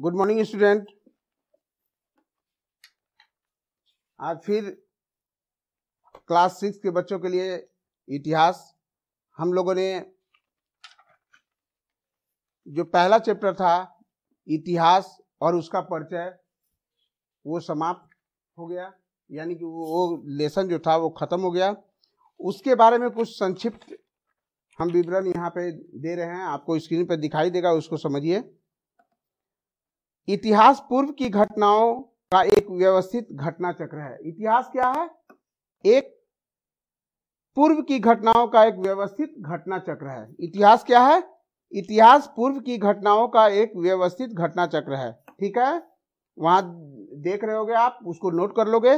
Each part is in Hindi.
गुड मॉर्निंग स्टूडेंट आज फिर क्लास सिक्स के बच्चों के लिए इतिहास हम लोगों ने जो पहला चैप्टर था इतिहास और उसका परिचय वो समाप्त हो गया यानी कि वो, वो लेसन जो था वो ख़त्म हो गया उसके बारे में कुछ संक्षिप्त हम विवरण यहाँ पे दे रहे हैं आपको स्क्रीन पर दिखाई देगा उसको समझिए इतिहास पूर्व की घटनाओं का एक व्यवस्थित घटना चक्र है इतिहास क्या है एक पूर्व की घटनाओं का एक व्यवस्थित घटना चक्र है इतिहास क्या है इतिहास पूर्व की घटनाओं का एक व्यवस्थित घटना चक्र है ठीक है वहां देख रहे होगे आप उसको नोट कर लोगे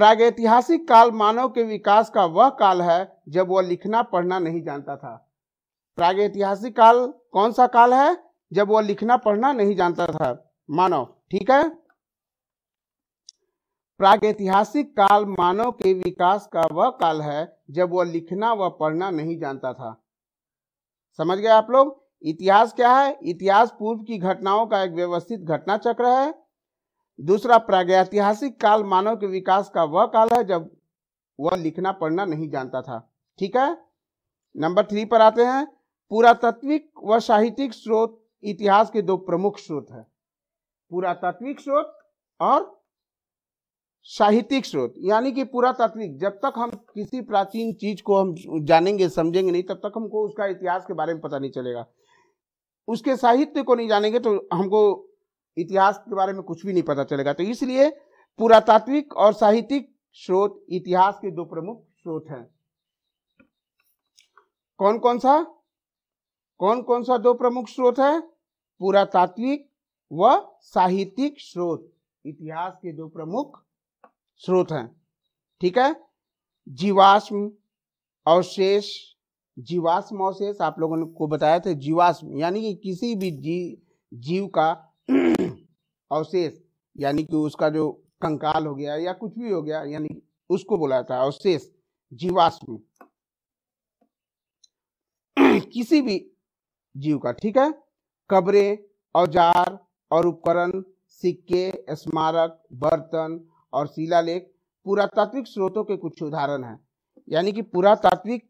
प्रागैतिहासिक काल मानव के विकास का वह काल है जब वह लिखना पढ़ना नहीं जानता था प्रागैतिहासिक काल कौन सा काल है जब वह लिखना पढ़ना नहीं जानता था मानव ठीक है प्रागैतिहासिक काल मानव के विकास का वह काल है जब वह लिखना व पढ़ना नहीं जानता था समझ गए आप लोग इतिहास क्या है इतिहास पूर्व की घटनाओं का एक व्यवस्थित घटना चक्र है दूसरा प्रागैतिहासिक काल मानव के विकास का वह काल है जब वह लिखना पढ़ना नहीं जानता था ठीक है नंबर थ्री पर आते हैं पुरातत्विक व साहित्यिक स्रोत इतिहास के दो प्रमुख स्रोत हैं पुरातात्विक स्रोत और साहित्यिक स्रोत यानी कि पुरातात्विक जब तक हम किसी प्राचीन चीज को हम जानेंगे समझेंगे नहीं तब तक हमको उसका इतिहास के बारे में पता नहीं चलेगा उसके साहित्य को नहीं जानेंगे तो हमको इतिहास के बारे में कुछ भी नहीं पता चलेगा तो इसलिए पुरातात्विक और साहित्यिक स्रोत इतिहास के दो प्रमुख स्रोत हैं कौन कौन सा कौन कौन सा दो प्रमुख स्रोत है पुरातात्विक व साहित्यिक स्रोत इतिहास के दो प्रमुख स्रोत हैं ठीक है जीवाश्म अवशेष जीवाश्म अवशेष आप लोगों को बताया था जीवाश्म यानी कि किसी भी जी जीव का अवशेष यानी कि उसका जो कंकाल हो गया या कुछ भी हो गया यानी उसको बोला था अवशेष जीवाश्म किसी भी जीव का ठीक है कब्रें औजार और उपकरण सिक्के स्मारक बर्तन और शिलालेख पुरातात्विक स्रोतों के कुछ उदाहरण हैं यानी कि पुरातात्विक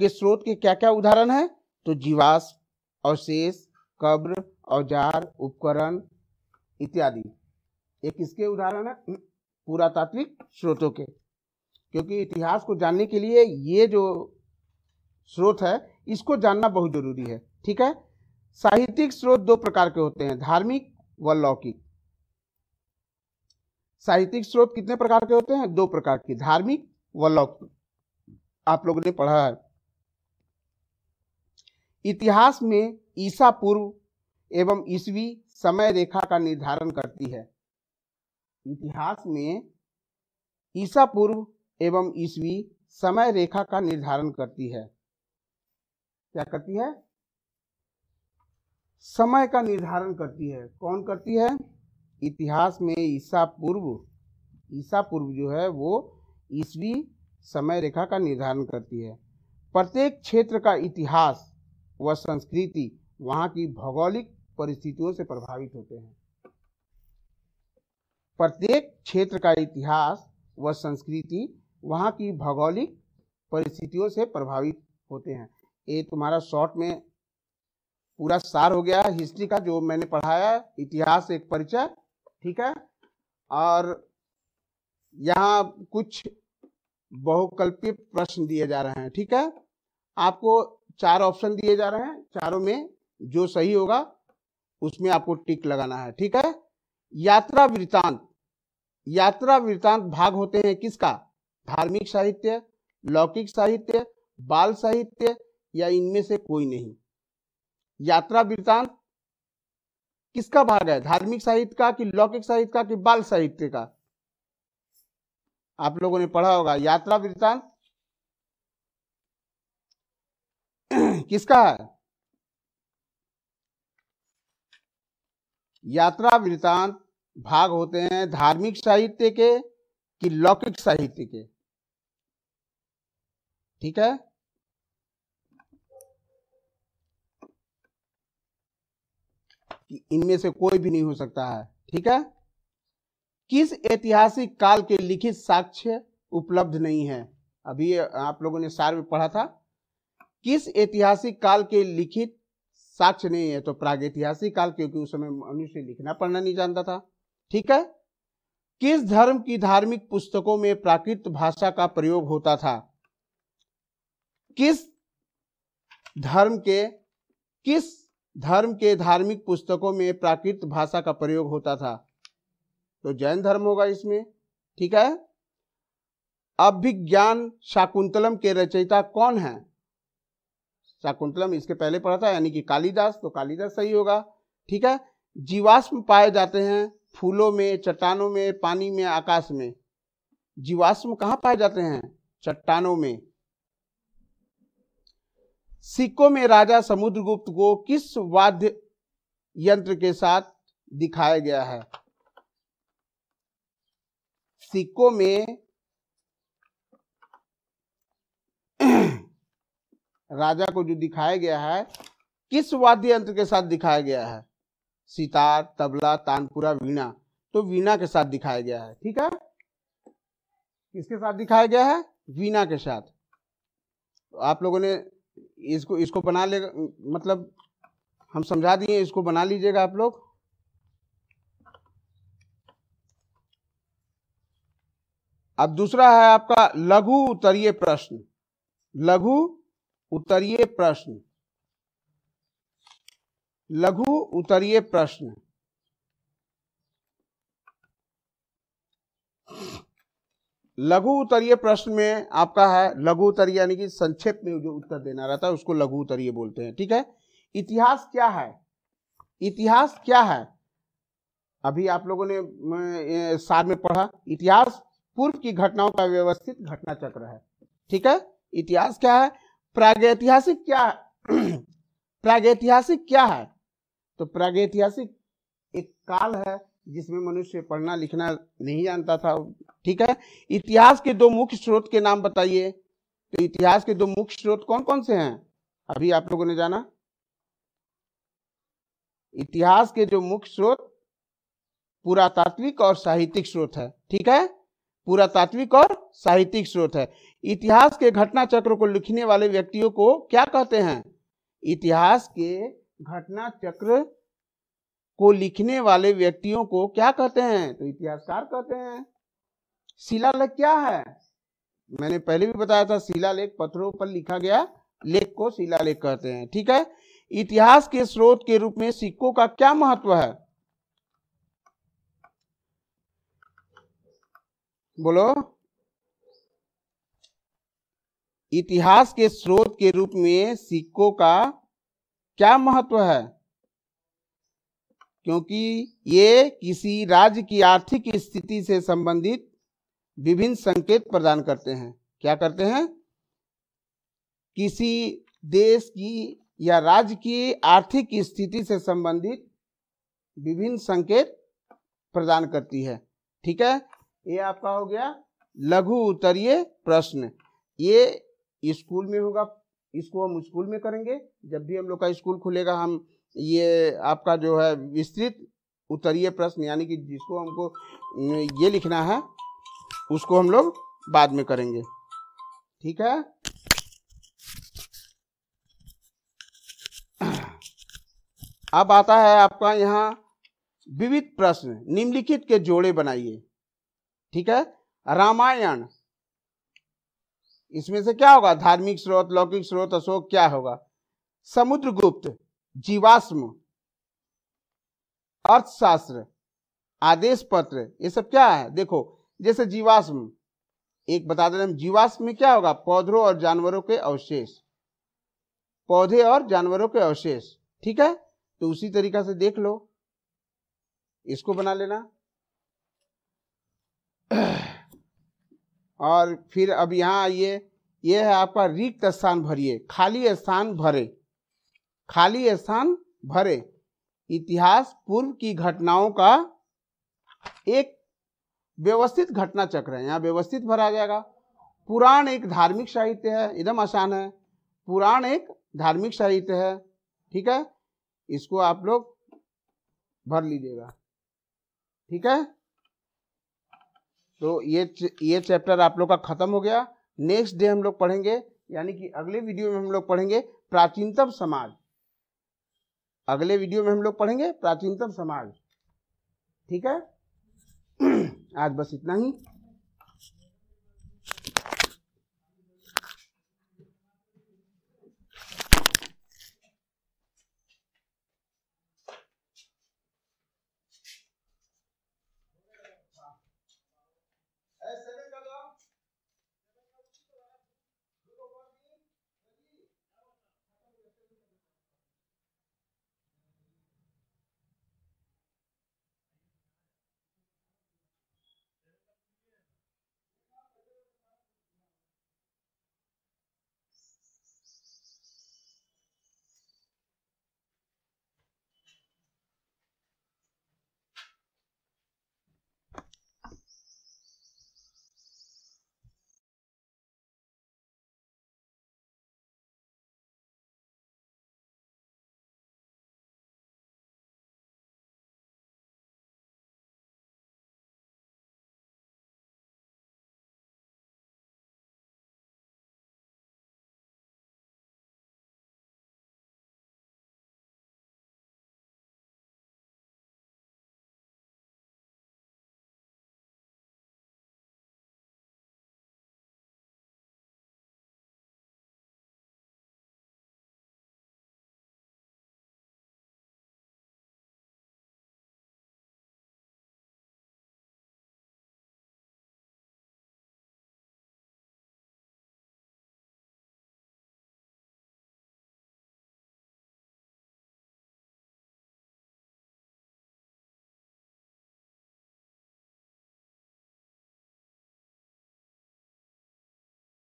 के स्रोत के क्या क्या उदाहरण हैं तो जीवाश अवशेष कब्र औजार उपकरण इत्यादि ये किसके उदाहरण है पुरातात्विक स्रोतों के क्योंकि इतिहास को जानने के लिए ये जो स्रोत है इसको जानना बहुत जरूरी है ठीक है साहित्यिक स्रोत दो प्रकार के होते हैं धार्मिक व लौकिक साहित्यिक स्रोत कितने प्रकार के होते हैं दो प्रकार के धार्मिक व लौकिक आप लोगों ने पढ़ा है इतिहास में ईसा पूर्व एवं ईसवी समय रेखा का निर्धारण करती है इतिहास में ईसा पूर्व एवं ईसवी समय रेखा का निर्धारण करती है क्या करती है समय का निर्धारण करती है कौन करती है इतिहास में ईसा पूर्व ईसा पूर्व जो है वो ईसवी समय रेखा का निर्धारण करती है प्रत्येक क्षेत्र का इतिहास व संस्कृति वहाँ की भौगोलिक परिस्थितियों से प्रभावित होते हैं प्रत्येक क्षेत्र का इतिहास व संस्कृति वहाँ की भौगोलिक परिस्थितियों से प्रभावित होते हैं ये तुम्हारा शॉर्ट में पूरा सार हो गया हिस्ट्री का जो मैंने पढ़ाया इतिहास एक परिचय ठीक है और यहाँ कुछ बहुकल्पी प्रश्न दिए जा रहे हैं ठीक है आपको चार ऑप्शन दिए जा रहे हैं चारों में जो सही होगा उसमें आपको टिक लगाना है ठीक है यात्रा वृतांत यात्रा वृतांत भाग होते हैं किसका धार्मिक साहित्य लौकिक साहित्य बाल साहित्य या इनमें से कोई नहीं यात्रा वृतांत किसका भाग है धार्मिक साहित्य का कि लौकिक साहित्य का कि बाल साहित्य का आप लोगों ने पढ़ा होगा यात्रा वृतांत किसका है यात्रा वृतांत भाग होते हैं धार्मिक साहित्य के कि लौकिक साहित्य के ठीक है कि इनमें से कोई भी नहीं हो सकता है ठीक है किस ऐतिहासिक काल के लिखित साक्ष्य उपलब्ध नहीं है अभी आप लोगों ने सार में पढ़ा था किस ऐतिहासिक काल के लिखित साक्ष्य नहीं है तो प्रागैतिहासिक काल क्योंकि उस समय मनुष्य लिखना पढ़ना नहीं जानता था ठीक है किस धर्म की धार्मिक पुस्तकों में प्राकृत भाषा का प्रयोग होता था किस धर्म के किस धर्म के धार्मिक पुस्तकों में प्राकृत भाषा का प्रयोग होता था तो जैन धर्म होगा इसमें ठीक है अभिज्ञान शाकुंतलम के रचयिता कौन है शाकुंतलम इसके पहले पढ़ा था यानी कि कालिदास तो कालिदास सही होगा ठीक है जीवाश्म पाए जाते हैं फूलों में चट्टानों में पानी में आकाश में जीवाश्म कहाँ पाए जाते हैं चट्टानों में सिक्कों में राजा समुद्रगुप्त को किस वाद्य यंत्र के साथ दिखाया गया है सिक्कों में राजा को जो दिखाया गया है किस वाद्य यंत्र के साथ दिखाया गया है सितार तबला तानपुरा वीणा तो वीणा के साथ दिखाया गया है ठीक है किसके साथ दिखाया गया है वीणा के साथ तो आप लोगों ने इसको इसको बना लेगा मतलब हम समझा दिए इसको बना लीजिएगा आप लोग अब दूसरा है आपका लघु उत्तरीय प्रश्न लघु उत्तरीय प्रश्न लघु उत्तरीय प्रश्न लघु उत्तरीय प्रश्न में आपका है लघु उत्तरीय यानी कि संक्षेप में जो उत्तर देना रहता है उसको लघु उत्तरीय बोलते हैं ठीक है इतिहास क्या है इतिहास क्या है अभी आप लोगों ने सार में पढ़ा इतिहास पूर्व की घटनाओं का व्यवस्थित घटना चक्र है ठीक है इतिहास क्या है प्रागैतिहासिक क्या है प्रागैतिहासिक क्या है तो प्रागैतिहासिक एक काल है जिसमें मनुष्य पढ़ना लिखना नहीं जानता था ठीक है इतिहास के दो मुख्य स्रोत के नाम बताइए तो इतिहास के दो मुख्य स्रोत कौन कौन से हैं अभी आप लोगों ने जाना इतिहास के जो मुख्य स्रोत पुरातात्विक और साहित्यिक स्रोत है ठीक है पुरातात्विक और साहित्यिक स्रोत है इतिहास के घटना चक्र को लिखने वाले व्यक्तियों को क्या कहते हैं इतिहास के घटना चक्र को लिखने वाले व्यक्तियों को क्या कहते हैं तो इतिहासकार कहते हैं शिलालेख क्या है मैंने पहले भी बताया था शिलालेख पत्थरों पर लिखा गया लेख को शिलालेख कहते हैं ठीक है इतिहास के स्रोत के रूप में सिक्कों का क्या महत्व है बोलो इतिहास के स्रोत के रूप में सिक्कों का क्या महत्व है क्योंकि ये किसी राज्य की आर्थिक स्थिति से संबंधित विभिन्न संकेत प्रदान करते हैं क्या करते हैं किसी देश की या राज्य की आर्थिक स्थिति से संबंधित विभिन्न संकेत प्रदान करती है ठीक है ये आपका हो गया लघु उत्तरीय प्रश्न ये स्कूल में होगा इसको हम स्कूल में करेंगे जब भी हम लोग का स्कूल खुलेगा हम ये आपका जो है विस्तृत उत्तरीय प्रश्न यानी कि जिसको हमको ये लिखना है उसको हम लोग बाद में करेंगे ठीक है अब आता है आपका यहाँ विविध प्रश्न निम्नलिखित के जोड़े बनाइए ठीक है रामायण इसमें से क्या होगा धार्मिक स्रोत लौकिक स्रोत अशोक क्या होगा समुद्रगुप्त जीवाश्म अर्थशास्त्र आदेश पत्र ये सब क्या है देखो जैसे जीवाश्म एक बता दे जीवाश्म में क्या होगा पौधों और जानवरों के अवशेष पौधे और जानवरों के अवशेष ठीक है तो उसी तरीका से देख लो इसको बना लेना और फिर अब यहां आइए यह है आपका रिक्त स्थान भरिए खाली स्थान भरे खाली स्थान भरे इतिहास पूर्व की घटनाओं का एक व्यवस्थित घटना चक्र है यहाँ व्यवस्थित भरा जाएगा पुराण एक धार्मिक साहित्य है एकदम आसान है पुराण एक धार्मिक साहित्य है ठीक है इसको आप लोग भर लीजिएगा ठीक है तो ये ये चैप्टर आप लोग का खत्म हो गया नेक्स्ट डे हम लोग पढ़ेंगे यानी कि अगले वीडियो में हम लोग पढ़ेंगे प्राचीनतम समाज अगले वीडियो में हम लोग पढ़ेंगे प्राचीनतम समाज ठीक है आज बस इतना ही